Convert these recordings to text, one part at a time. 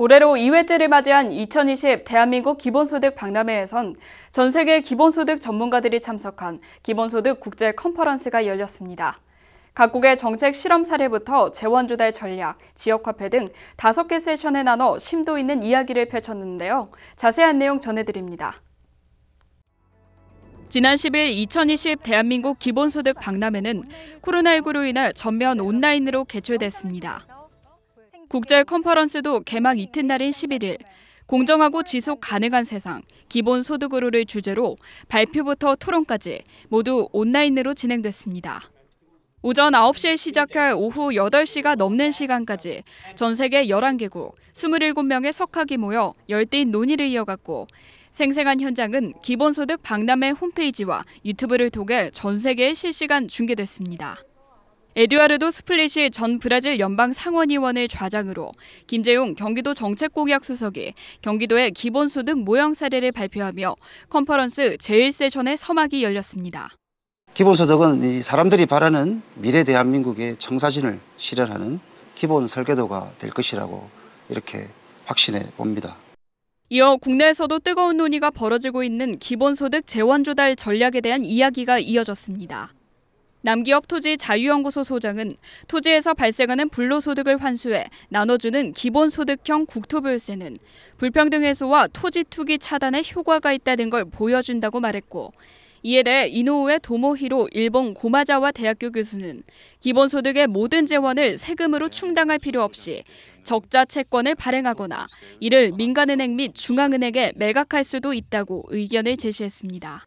올해로 2회째를 맞이한 2020 대한민국 기본소득 박람회에선 전 세계 기본소득 전문가들이 참석한 기본소득 국제 컨퍼런스가 열렸습니다. 각국의 정책 실험 사례부터 재원 조달 전략, 지역 화폐 등 5개 세션에 나눠 심도 있는 이야기를 펼쳤는데요. 자세한 내용 전해드립니다. 지난 10일 2020 대한민국 기본소득 박람회는 코로나19로 인해 전면 온라인으로 개최됐습니다. 국제 컨퍼런스도 개막 이튿날인 11일 공정하고 지속 가능한 세상 기본 소득으로를 주제로 발표부터 토론까지 모두 온라인으로 진행됐습니다. 오전 9시에 시작할 오후 8시가 넘는 시간까지 전 세계 11개국 27명의 석학이 모여 열띤 논의를 이어갔고 생생한 현장은 기본소득 박람회 홈페이지와 유튜브를 통해 전 세계에 실시간 중계됐습니다. 에듀아르도 스플릿이 전 브라질 연방 상원의원을 좌장으로 김재용 경기도 정책공약수석이 경기도의 기본소득 모형 사례를 발표하며 컨퍼런스 제1세션의 서막이 열렸습니다. 기본소득은 사람들이 바라는 미래 대한민국의 청사진을 실현하는 기본 설계도가 될 것이라고 이렇게 확신해 봅니다. 이어 국내에서도 뜨거운 논의가 벌어지고 있는 기본소득 재원조달 전략에 대한 이야기가 이어졌습니다. 남기업 토지 자유연구소 소장은 토지에서 발생하는 불로소득을 환수해 나눠주는 기본소득형 국토보유세는 불평등 해소와 토지 투기 차단에 효과가 있다는 걸 보여준다고 말했고 이에 대해 이노우의 도모히로 일본 고마자와 대학교 교수는 기본소득의 모든 재원을 세금으로 충당할 필요 없이 적자 채권을 발행하거나 이를 민간은행 및 중앙은행에 매각할 수도 있다고 의견을 제시했습니다.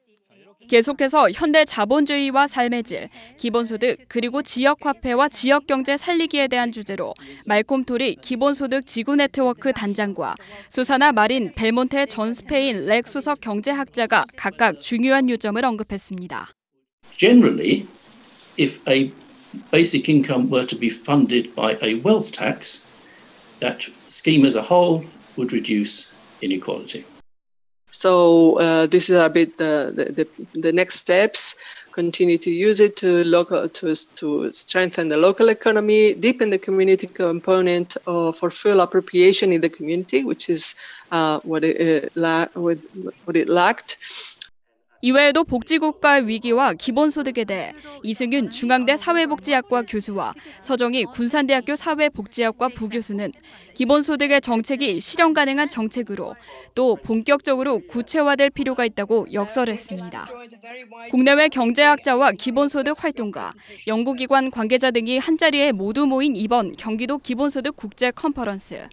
계속해서 현대 자본주의와 삶의 질, 기본소득, 그리고 지역화폐와 지역경제 살리기에 대한 주제로 말콤 토리 기본소득 지구 네트워크 단장과 수사나 마린 벨몬테 전 스페인 렉 수석 경제학자가 각각 중요한 요점을 언급했습니다. Generally, if a basic income were to be funded by a wealth tax, that scheme as a whole would reduce inequality. So uh, this is a bit uh, the, the, the next steps. Continue to use it to local to, to strengthen the local economy, deepen the community component, or uh, for full appropriation in the community, which is uh, what, it, uh, la- what it lacked, 이외에도 복지국가의 위기와 기본소득에 대해 이승윤 중앙대 사회복지학과 교수와 서정희 군산대학교 사회복지학과 부교수는 기본소득의 정책이 실현 가능한 정책으로 또 본격적으로 구체화될 필요가 있다고 역설했습니다. 국내외 경제학자와 기본소득 활동가, 연구기관 관계자 등이 한자리에 모두 모인 이번 경기도 기본소득 국제 컨퍼런스.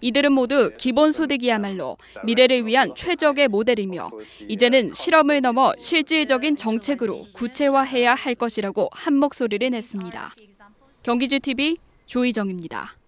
이들은 모두 기본소득이야말로 미래를 위한 최적의 모델이며 이제는 실험을 넘어 실질적인 정책으로 구체화해야 할 것이라고 한 목소리를 냈습니다. 경기주 TV 조희정입니다.